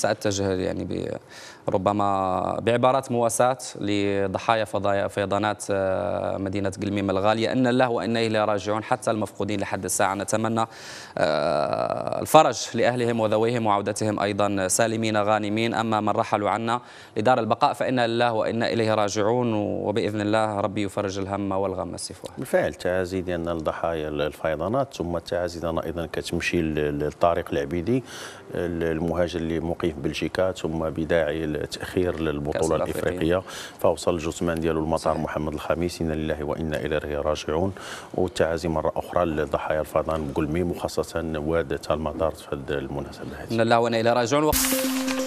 سأتجه يعني ربما بعبارات مواساة لضحايا فضايا فيضانات آه، مدينة قلميم الغالية إن الله وإنا إليه راجعون حتى المفقودين لحد الساعة نتمنى آه، الفرج لأهلهم وذويهم وعودتهم أيضا سالمين غانمين أما من رحلوا عنا لدار البقاء فإنا لله وإنا إليه راجعون وبإذن الله ربي يفرج الهم والغم السفوه. بالفعل تعازي ديالنا لضحايا الفيضانات ثم التعازي أيضا كتمشي للطارق العبيدي المهاجر اللي مقيم عليه بلجيكا ثم بداعي التاخير للبطوله الافريقيه فوصل الجثمان ديالو المطار صحيح. محمد الخامس انا لله وانا اليه راجعون والتعازي مره اخرى لضحايا الفيضان بقلميم وخاصه وادة المطار في المناسبه هذه. لا وانا اليه راجعون